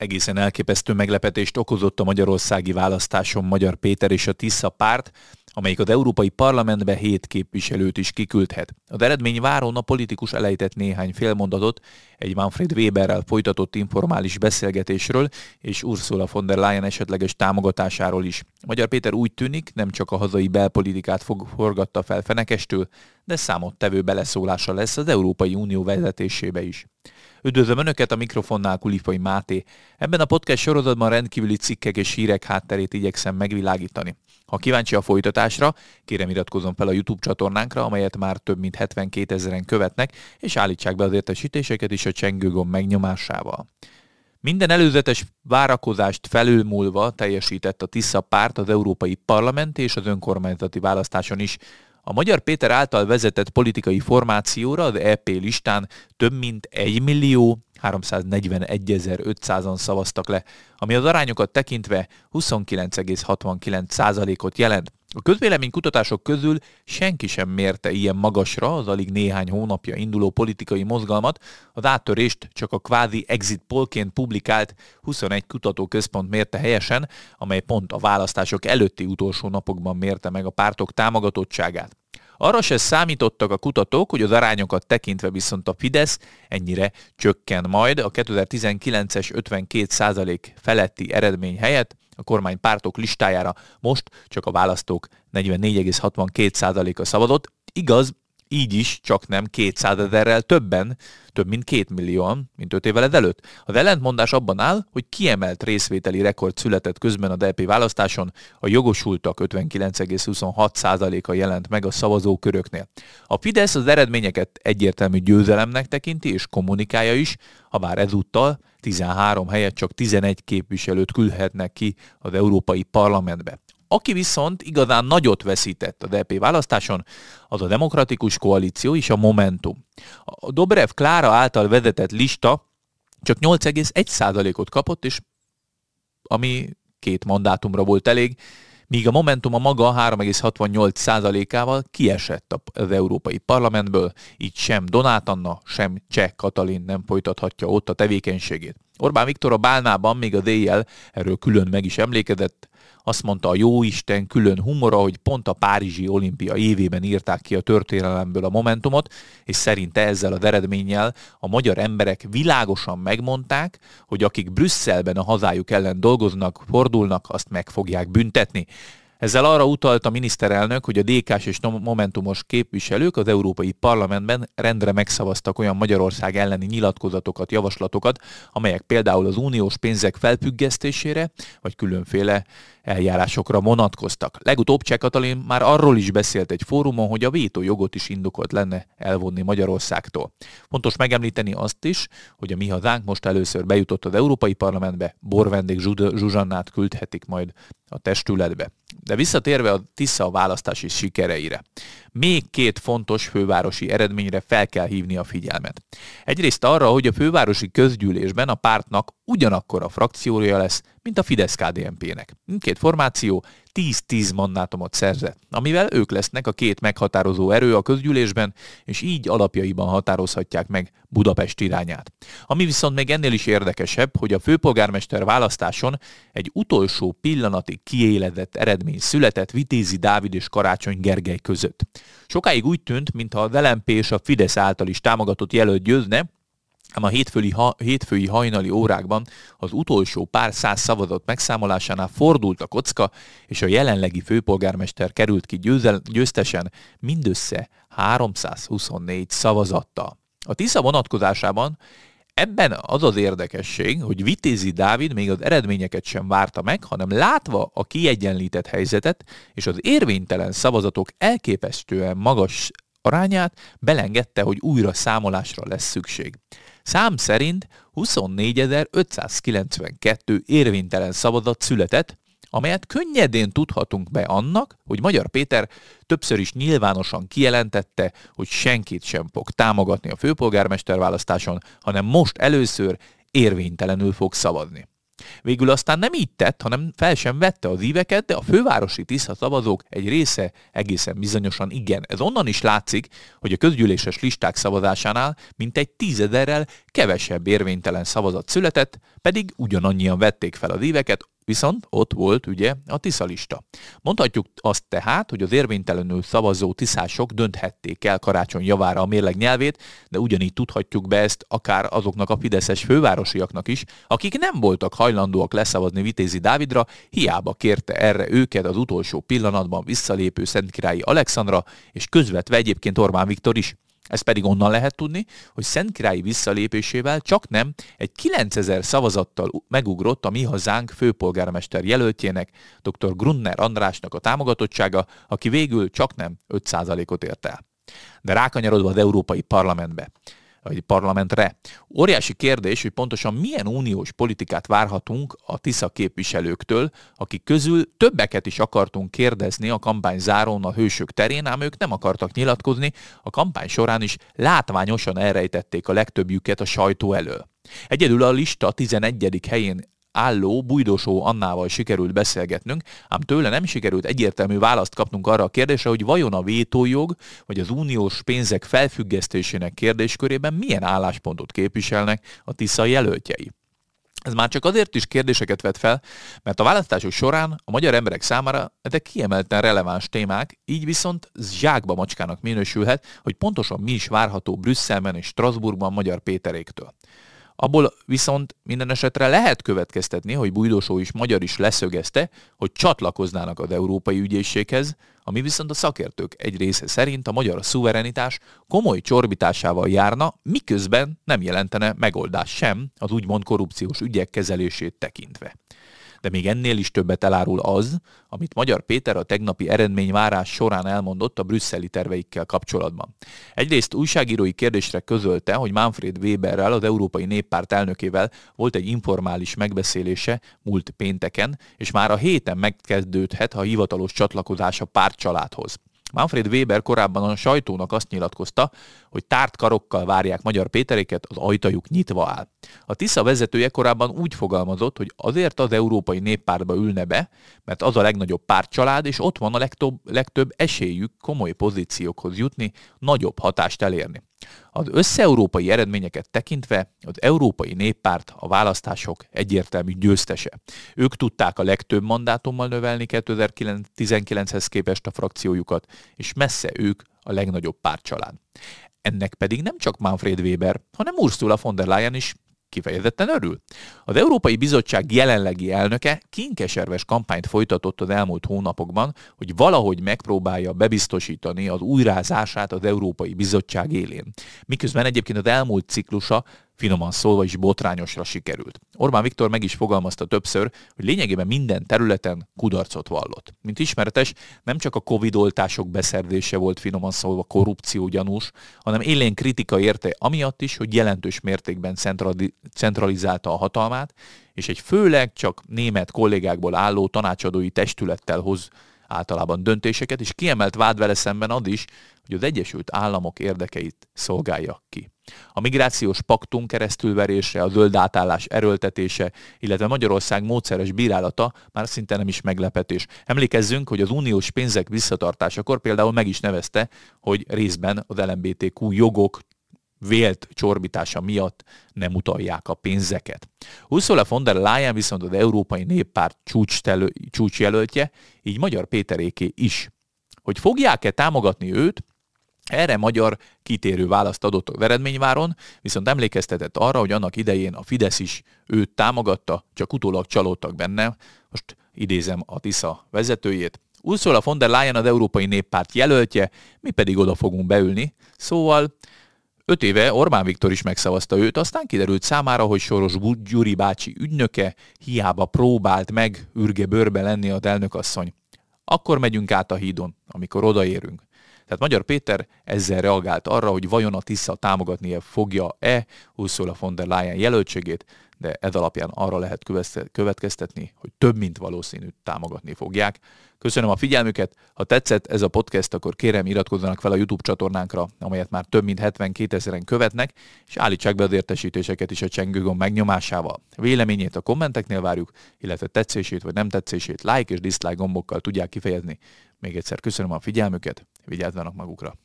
Egészen elképesztő meglepetést okozott a magyarországi választáson Magyar Péter és a Tisza párt, amelyik az Európai Parlamentbe hét képviselőt is kiküldhet. Az eredmény váron a politikus elejtett néhány félmondatot egy Manfred Weberrel folytatott informális beszélgetésről és Ursula von der Leyen esetleges támogatásáról is. Magyar Péter úgy tűnik, nem csak a hazai belpolitikát fog forgatta fel fenekestől, de számottevő beleszólása lesz az Európai Unió vezetésébe is. Üdvözlöm Önöket a mikrofonnál Kulifai Máté. Ebben a podcast sorozatban rendkívüli cikkek és hírek hátterét igyekszem megvilágítani. Ha kíváncsi a folytatásra, kérem iratkozzon fel a YouTube csatornánkra, amelyet már több mint 72 ezeren követnek, és állítsák be az értesítéseket is a csengőgomb megnyomásával. Minden előzetes várakozást felülmúlva teljesített a Tisza párt az Európai Parlament és az önkormányzati választáson is. A Magyar Péter által vezetett politikai formációra az EP listán több mint 1 millió 341.500-an szavaztak le, ami az arányokat tekintve 29,69%-ot jelent. A kutatások közül senki sem mérte ilyen magasra az alig néhány hónapja induló politikai mozgalmat, az áttörést csak a kvázi exit polként publikált 21 kutatóközpont mérte helyesen, amely pont a választások előtti utolsó napokban mérte meg a pártok támogatottságát. Arra se számítottak a kutatók, hogy az arányokat tekintve viszont a Fidesz ennyire csökken majd. A 2019-es 52% feletti eredmény helyett a kormány pártok listájára most csak a választók 44,62%-a szavazott. Igaz, így is, csak nem 200 ezerrel többen, több mint 2 millióan, mint 5 évvel ezelőtt. Az ellentmondás abban áll, hogy kiemelt részvételi rekord született közben a DP választáson, a jogosultak 59,26%-a jelent meg a szavazóköröknél. A Fidesz az eredményeket egyértelmű győzelemnek tekinti, és kommunikálja is, ha bár ezúttal 13 helyet csak 11 képviselőt küldhetnek ki az Európai Parlamentbe. Aki viszont igazán nagyot veszített a DP e választáson, az a Demokratikus Koalíció és a Momentum. A Dobrev Klára által vezetett lista csak 8,1%-ot kapott, és ami két mandátumra volt elég, míg a Momentum a maga 3,68%-ával kiesett az Európai Parlamentből, így sem Donát Anna, sem Cseh Katalin nem folytathatja ott a tevékenységét. Orbán Viktor a Bálnában még a éjjel, erről külön meg is emlékezett, azt mondta a jóisten külön humora, hogy pont a Párizsi olimpia évében írták ki a történelemből a momentumot, és szerinte ezzel a eredménnyel a magyar emberek világosan megmondták, hogy akik Brüsszelben a hazájuk ellen dolgoznak, fordulnak, azt meg fogják büntetni. Ezzel arra utalt a miniszterelnök, hogy a DK-s és Momentumos képviselők az Európai Parlamentben rendre megszavaztak olyan Magyarország elleni nyilatkozatokat, javaslatokat, amelyek például az uniós pénzek felfüggesztésére, vagy különféle eljárásokra vonatkoztak. Legutóbb Cseh Katalin már arról is beszélt egy fórumon, hogy a jogot is indokolt lenne elvonni Magyarországtól. Fontos megemlíteni azt is, hogy a mi hazánk most először bejutott az Európai Parlamentbe, borvendég Zsuzsannát küldhetik majd a testületbe. De visszatérve a Tisza választási sikereire, még két fontos fővárosi eredményre fel kell hívni a figyelmet. Egyrészt arra, hogy a fővárosi közgyűlésben a pártnak ugyanakkor a frakciója lesz, mint a fidesz kdmp nek Mindkét formáció 10-10 mandátumot szerzett, amivel ők lesznek a két meghatározó erő a közgyűlésben, és így alapjaiban határozhatják meg Budapest irányát. Ami viszont még ennél is érdekesebb, hogy a főpolgármester választáson egy utolsó pillanatig kiéledett eredmény született Vitézi Dávid és Karácsony Gergely között. Sokáig úgy tűnt, mintha a VLMP és a Fidesz által is támogatott jelölt győzne, ám a hétfői, ha, hétfői hajnali órákban az utolsó pár száz szavazat megszámolásánál fordult a kocka, és a jelenlegi főpolgármester került ki győzel, győztesen mindössze 324 szavazattal. A Tisza vonatkozásában ebben az az érdekesség, hogy Vitézi Dávid még az eredményeket sem várta meg, hanem látva a kiegyenlített helyzetet és az érvénytelen szavazatok elképesztően magas arányát, belengedte, hogy újra számolásra lesz szükség. Szám szerint 24.592 érvénytelen szabadat született, amelyet könnyedén tudhatunk be annak, hogy Magyar Péter többször is nyilvánosan kijelentette, hogy senkit sem fog támogatni a főpolgármester választáson, hanem most először érvénytelenül fog szabadni. Végül aztán nem így tett, hanem fel sem vette az íveket, de a fővárosi tiszta szavazók egy része egészen bizonyosan igen. Ez onnan is látszik, hogy a közgyűléses listák szavazásánál mintegy tízederrel kevesebb érvénytelen szavazat született, pedig ugyanannyian vették fel az íveket, Viszont ott volt ugye a tiszalista. Mondhatjuk azt tehát, hogy az érvénytelenül szavazó tiszások dönthették el karácsony javára a mérleg nyelvét, de ugyanígy tudhatjuk be ezt akár azoknak a fideszes fővárosiaknak is, akik nem voltak hajlandóak leszavazni Vitézi Dávidra, hiába kérte erre őket az utolsó pillanatban visszalépő Szentkirályi Alexandra, és közvetve egyébként Orbán Viktor is. Ezt pedig onnan lehet tudni, hogy Szentkirályi visszalépésével csak nem egy 9000 szavazattal megugrott a mi hazánk főpolgármester jelöltjének, dr. Grunner Andrásnak a támogatottsága, aki végül csak nem 5%-ot ért el. De rákanyarodva az Európai Parlamentbe vagy parlamentre. Óriási kérdés, hogy pontosan milyen uniós politikát várhatunk a TISZA képviselőktől, akik közül többeket is akartunk kérdezni a kampány zárón a hősök terén, ám ők nem akartak nyilatkozni, a kampány során is látványosan elrejtették a legtöbbjüket a sajtó elől. Egyedül a lista 11. helyén álló Bújdosó Annával sikerült beszélgetnünk, ám tőle nem sikerült egyértelmű választ kapnunk arra a kérdésre, hogy vajon a vétójog vagy az uniós pénzek felfüggesztésének kérdéskörében milyen álláspontot képviselnek a TISZA jelöltjei. Ez már csak azért is kérdéseket vet fel, mert a választások során a magyar emberek számára ezek kiemelten releváns témák, így viszont zsákba macskának minősülhet, hogy pontosan mi is várható Brüsszelben és Strasbourgban Magyar Péteréktől. Abból viszont minden esetre lehet következtetni, hogy Bújdosó is magyar is leszögezte, hogy csatlakoznának az Európai Ügyészséghez, ami viszont a szakértők egy része szerint a magyar szuverenitás komoly csorbításával járna, miközben nem jelentene megoldás sem az úgymond korrupciós ügyek kezelését tekintve de még ennél is többet elárul az, amit Magyar Péter a tegnapi eredményvárás során elmondott a brüsszeli terveikkel kapcsolatban. Egyrészt újságírói kérdésre közölte, hogy Manfred Weberrel, az Európai Néppárt elnökével volt egy informális megbeszélése múlt pénteken, és már a héten megkezdődhet a hivatalos csatlakozás a pártcsaládhoz. Manfred Weber korábban a sajtónak azt nyilatkozta, hogy tárt karokkal várják magyar Péteréket, az ajtajuk nyitva áll. A Tisza vezetője korábban úgy fogalmazott, hogy azért az Európai Néppártba ülne be, mert az a legnagyobb pártcsalád, és ott van a legtöbb, legtöbb esélyük komoly pozíciókhoz jutni, nagyobb hatást elérni. Az összeurópai eredményeket tekintve az Európai Néppárt a választások egyértelmű győztese. Ők tudták a legtöbb mandátummal növelni 2019-hez képest a frakciójukat, és messze ők a legnagyobb pártcsalád. Ennek pedig nem csak Manfred Weber, hanem Ursula von der Leyen is kifejezetten örül. Az Európai Bizottság jelenlegi elnöke kinkeserves kampányt folytatott az elmúlt hónapokban, hogy valahogy megpróbálja bebiztosítani az újrázását az Európai Bizottság élén. Miközben egyébként az elmúlt ciklusa finoman szólva is botrányosra sikerült. Orbán Viktor meg is fogalmazta többször, hogy lényegében minden területen kudarcot vallott. Mint ismeretes, nem csak a Covid oltások beszerzése volt finoman szólva korrupció gyanús, hanem élén kritika érte amiatt is, hogy jelentős mértékben centralizálta a hatalmát, és egy főleg csak német kollégákból álló tanácsadói testülettel hoz általában döntéseket, és kiemelt vád vele szemben ad is, hogy az Egyesült Államok érdekeit szolgálja ki. A migrációs paktunk keresztülverése, a zöld átállás erőltetése, illetve Magyarország módszeres bírálata már szinte nem is meglepetés. Emlékezzünk, hogy az uniós pénzek visszatartásakor például meg is nevezte, hogy részben az LMBTQ jogok vélt csorbítása miatt nem utalják a pénzeket. Ursula von der Leyen viszont az Európai Néppárt csúcs telő, csúcsjelöltje, így Magyar Péteréké is. Hogy fogják-e támogatni őt, erre magyar kitérő választ adott Veredményváron, viszont emlékeztetett arra, hogy annak idején a Fidesz is őt támogatta, csak utólag csalódtak benne. Most idézem a TISZA vezetőjét. Ursula von der Leyen az Európai Néppárt jelöltje, mi pedig oda fogunk beülni. Szóval öt éve Orbán Viktor is megszavazta őt, aztán kiderült számára, hogy Soros Gyuri bácsi ügynöke hiába próbált meg ürge bőrbe lenni a elnökasszony. Akkor megyünk át a hídon, amikor odaérünk. Tehát Magyar Péter ezzel reagált arra, hogy vajon a TISZA támogatnia fogja-e Ursula von der Leyen jelöltségét, de ez alapján arra lehet következtetni, hogy több mint valószínű támogatni fogják. Köszönöm a figyelmüket, ha tetszett ez a podcast, akkor kérem iratkozzanak fel a YouTube csatornánkra, amelyet már több mint 72 ezeren követnek, és állítsák be az értesítéseket is a csengőgomb megnyomásával. Véleményét a kommenteknél várjuk, illetve tetszését vagy nem tetszését like és dislike gombokkal tudják kifejezni. Még egyszer köszönöm a figyelmüket, vigyázzanak magukra!